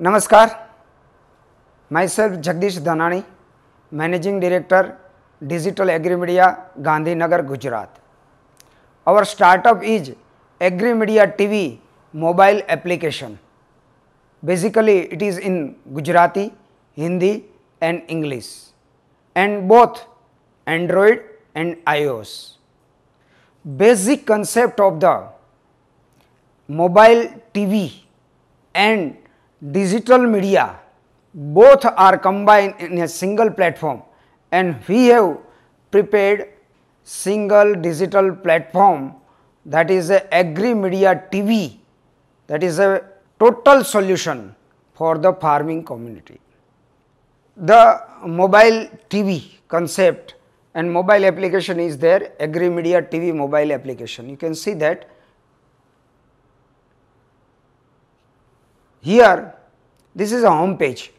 नमस्कार myself Jagdish Dhanani managing director digital agri media Gandhinagar Gujarat our startup is agri media TV mobile application basically it is in Gujarati Hindi and English and both Android and iOS basic concept of the mobile TV and digital media both are combined in a single platform and we have prepared single digital platform that is a agri media TV that is a total solution for the farming community. The mobile TV concept and mobile application is there agri media TV mobile application you can see that Here this is a home page.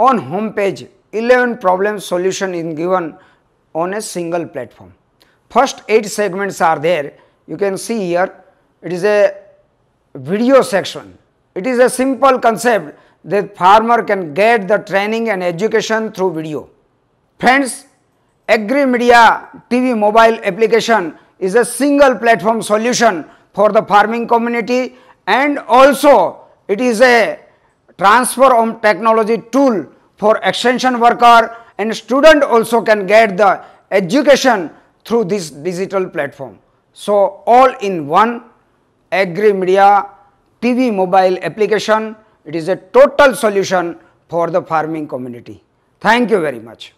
On home page 11 problem solution is given on a single platform. First 8 segments are there. You can see here it is a video section. It is a simple concept that farmer can get the training and education through video. Friends, Agri Media TV mobile application is a single platform solution for the farming community and also it is a transfer of technology tool for extension worker and student also can get the education through this digital platform. So, all in one agri media TV mobile application, it is a total solution for the farming community. Thank you very much.